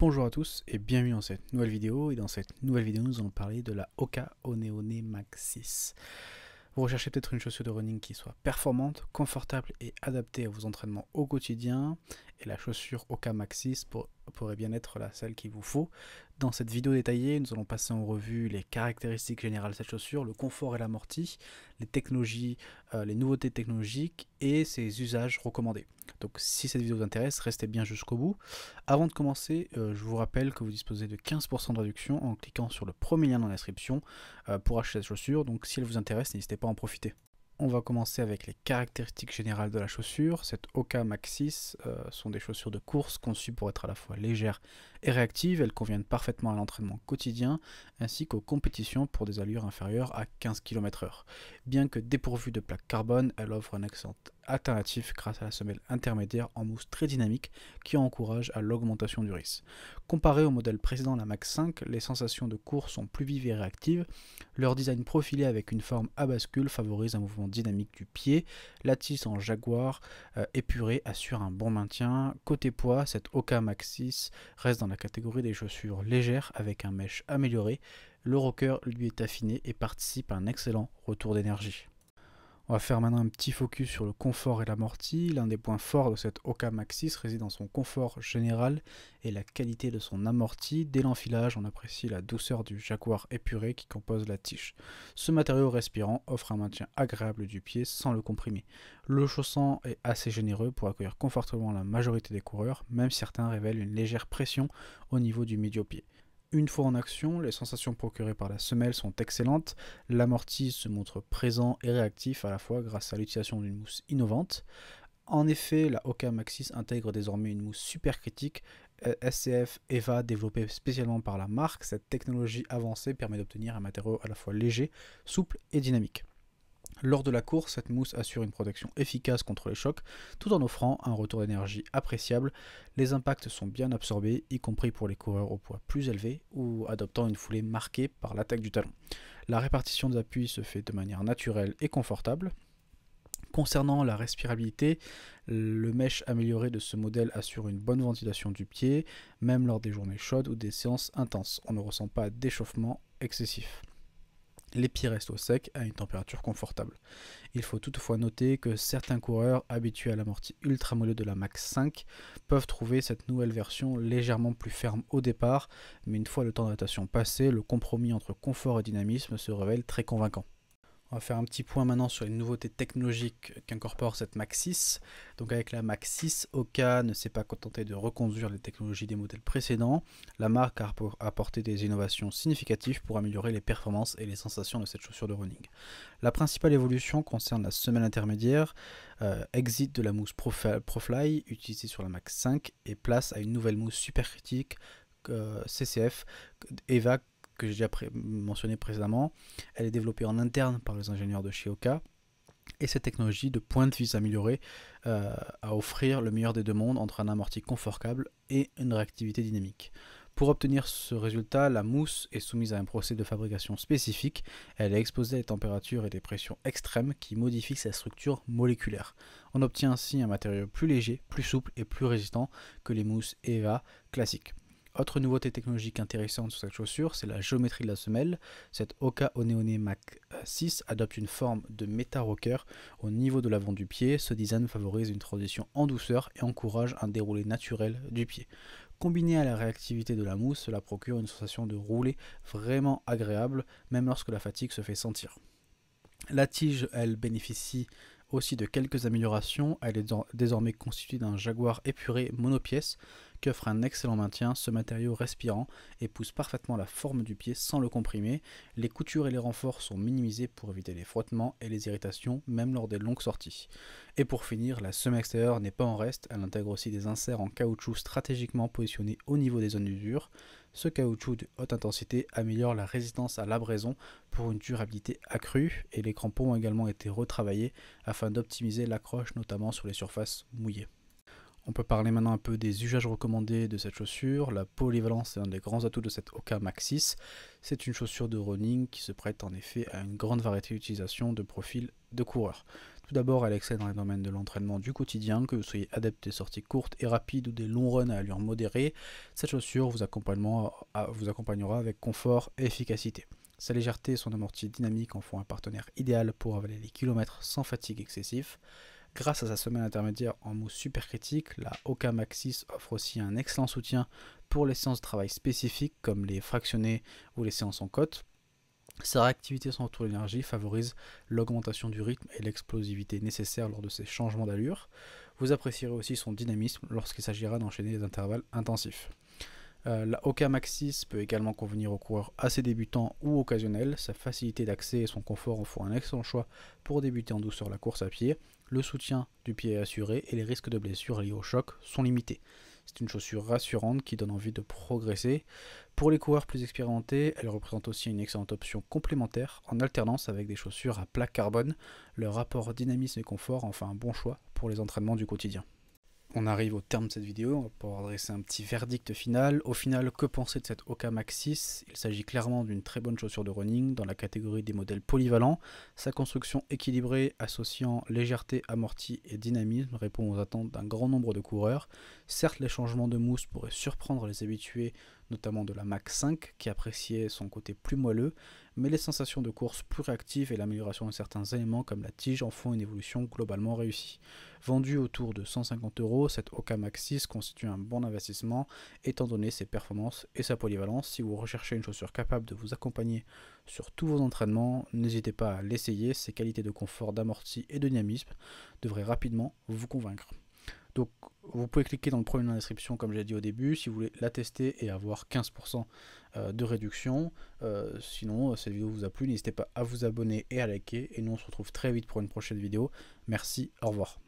Bonjour à tous et bienvenue dans cette nouvelle vidéo. Et dans cette nouvelle vidéo, nous allons parler de la Oka Oneone Max 6. Vous recherchez peut-être une chaussure de running qui soit performante, confortable et adaptée à vos entraînements au quotidien. Et la chaussure Oka Maxis pour pourrait bien être la celle qu'il vous faut. Dans cette vidéo détaillée, nous allons passer en revue les caractéristiques générales de cette chaussure, le confort et l'amorti, les technologies, euh, les nouveautés technologiques et ses usages recommandés. Donc si cette vidéo vous intéresse, restez bien jusqu'au bout. Avant de commencer, euh, je vous rappelle que vous disposez de 15% de réduction en cliquant sur le premier lien dans la description euh, pour acheter cette chaussure. Donc si elle vous intéresse, n'hésitez pas à en profiter on va commencer avec les caractéristiques générales de la chaussure. Cette Oka Maxis euh, sont des chaussures de course conçues pour être à la fois légères et réactives. Elles conviennent parfaitement à l'entraînement quotidien ainsi qu'aux compétitions pour des allures inférieures à 15 km/h. Bien que dépourvues de plaques carbone, elles offrent un excellent alternatif grâce à la semelle intermédiaire en mousse très dynamique qui encourage à l'augmentation du risque. Comparé au modèle précédent, la Max 5, les sensations de course sont plus vives et réactives. Leur design profilé avec une forme à bascule favorise un mouvement dynamique du pied. La en Jaguar épuré euh, épurée assure un bon maintien. Côté poids, cette Oka Max 6 reste dans la catégorie des chaussures légères avec un mèche amélioré. Le rocker lui est affiné et participe à un excellent retour d'énergie. On va faire maintenant un petit focus sur le confort et l'amorti. L'un des points forts de cette Oka Maxis réside dans son confort général et la qualité de son amorti. Dès l'enfilage, on apprécie la douceur du jaguar épuré qui compose la tige. Ce matériau respirant offre un maintien agréable du pied sans le comprimer. Le chausson est assez généreux pour accueillir confortablement la majorité des coureurs, même certains révèlent une légère pression au niveau du médio-pied une fois en action, les sensations procurées par la semelle sont excellentes, l'amorti se montre présent et réactif à la fois grâce à l'utilisation d'une mousse innovante. En effet, la Oka Maxis intègre désormais une mousse super critique euh, SCF EVA développée spécialement par la marque. Cette technologie avancée permet d'obtenir un matériau à la fois léger, souple et dynamique. Lors de la course, cette mousse assure une protection efficace contre les chocs, tout en offrant un retour d'énergie appréciable. Les impacts sont bien absorbés, y compris pour les coureurs au poids plus élevé ou adoptant une foulée marquée par l'attaque du talon. La répartition des appuis se fait de manière naturelle et confortable, Concernant la respirabilité, le mesh amélioré de ce modèle assure une bonne ventilation du pied, même lors des journées chaudes ou des séances intenses. On ne ressent pas d'échauffement excessif pieds restent au sec à une température confortable. Il faut toutefois noter que certains coureurs habitués à l'amorti ultra-molle de la Max 5 peuvent trouver cette nouvelle version légèrement plus ferme au départ, mais une fois le temps d'adaptation passé, le compromis entre confort et dynamisme se révèle très convaincant. On va faire un petit point maintenant sur les nouveautés technologiques qu'incorpore cette Max 6. Donc avec la Max 6, Oka ne s'est pas contenté de reconduire les technologies des modèles précédents. La marque a apporté des innovations significatives pour améliorer les performances et les sensations de cette chaussure de running. La principale évolution concerne la semelle intermédiaire, euh, exit de la mousse Profly, utilisée sur la Max 5 et place à une nouvelle mousse supercritique euh, CCF EVA que j'ai déjà mentionné précédemment, elle est développée en interne par les ingénieurs de Shioka Et cette technologie de pointe vise à améliorer, euh, à offrir le meilleur des deux mondes entre un amorti confortable et une réactivité dynamique. Pour obtenir ce résultat, la mousse est soumise à un procès de fabrication spécifique. Elle est exposée à des températures et des pressions extrêmes qui modifient sa structure moléculaire. On obtient ainsi un matériau plus léger, plus souple et plus résistant que les mousses EVA classiques. Autre nouveauté technologique intéressante sur cette chaussure, c'est la géométrie de la semelle. Cette Oka Oneone Mac 6 euh, adopte une forme de méta rocker au niveau de l'avant du pied. Ce design favorise une transition en douceur et encourage un déroulé naturel du pied. Combiné à la réactivité de la mousse, cela procure une sensation de rouler vraiment agréable, même lorsque la fatigue se fait sentir. La tige, elle bénéficie aussi de quelques améliorations, elle est désormais constituée d'un Jaguar épuré monopièce qui offre un excellent maintien, ce matériau respirant et pousse parfaitement la forme du pied sans le comprimer, les coutures et les renforts sont minimisés pour éviter les frottements et les irritations même lors des longues sorties. Et pour finir, la semelle extérieure n'est pas en reste, elle intègre aussi des inserts en caoutchouc stratégiquement positionnés au niveau des zones d'usure, ce caoutchouc de haute intensité améliore la résistance à l'abrasion pour une durabilité accrue et les crampons ont également été retravaillés afin d'optimiser l'accroche notamment sur les surfaces mouillées. On peut parler maintenant un peu des usages recommandés de cette chaussure. La polyvalence est un des grands atouts de cette Oka Maxis. C'est une chaussure de running qui se prête en effet à une grande variété d'utilisation de profils de coureurs. Tout d'abord, elle excelle dans les domaines de l'entraînement du quotidien, que vous soyez adepte des sorties courtes et rapides ou des longs runs à allure modérée, cette chaussure vous, vous accompagnera avec confort et efficacité. Sa légèreté et son amorti dynamique en font un partenaire idéal pour avaler les kilomètres sans fatigue excessive. Grâce à sa semaine intermédiaire en mousse super critique, la Oka Maxis offre aussi un excellent soutien pour les séances de travail spécifiques comme les fractionnés ou les séances en cote. Sa réactivité sans retour d'énergie favorise l'augmentation du rythme et l'explosivité nécessaires lors de ces changements d'allure. Vous apprécierez aussi son dynamisme lorsqu'il s'agira d'enchaîner des intervalles intensifs. Euh, la Oka Maxis peut également convenir aux coureurs assez débutants ou occasionnels. Sa facilité d'accès et son confort en font un excellent choix pour débuter en douceur la course à pied. Le soutien du pied est assuré et les risques de blessures liés au choc sont limités. C'est une chaussure rassurante qui donne envie de progresser. Pour les coureurs plus expérimentés, elle représente aussi une excellente option complémentaire en alternance avec des chaussures à plaque carbone. Le rapport dynamisme et confort en fait un bon choix pour les entraînements du quotidien on arrive au terme de cette vidéo, pour adresser un petit verdict final. Au final, que penser de cette Oka Max 6 Il s'agit clairement d'une très bonne chaussure de running dans la catégorie des modèles polyvalents. Sa construction équilibrée associant légèreté, amorti et dynamisme répond aux attentes d'un grand nombre de coureurs. Certes, les changements de mousse pourraient surprendre les habitués, notamment de la Max 5 qui appréciait son côté plus moelleux, mais les sensations de course plus réactives et l'amélioration de certains éléments comme la tige en font une évolution globalement réussie. Vendu autour de 150 euros, cette Max 6 constitue un bon investissement étant donné ses performances et sa polyvalence. Si vous recherchez une chaussure capable de vous accompagner sur tous vos entraînements, n'hésitez pas à l'essayer. Ses qualités de confort, d'amorti et de dynamisme devraient rapidement vous convaincre. Donc vous pouvez cliquer dans le premier dans la description comme j'ai dit au début si vous voulez la tester et avoir 15% euh, de réduction. Euh, sinon euh, cette vidéo vous a plu, n'hésitez pas à vous abonner et à liker et nous on se retrouve très vite pour une prochaine vidéo. Merci, au revoir.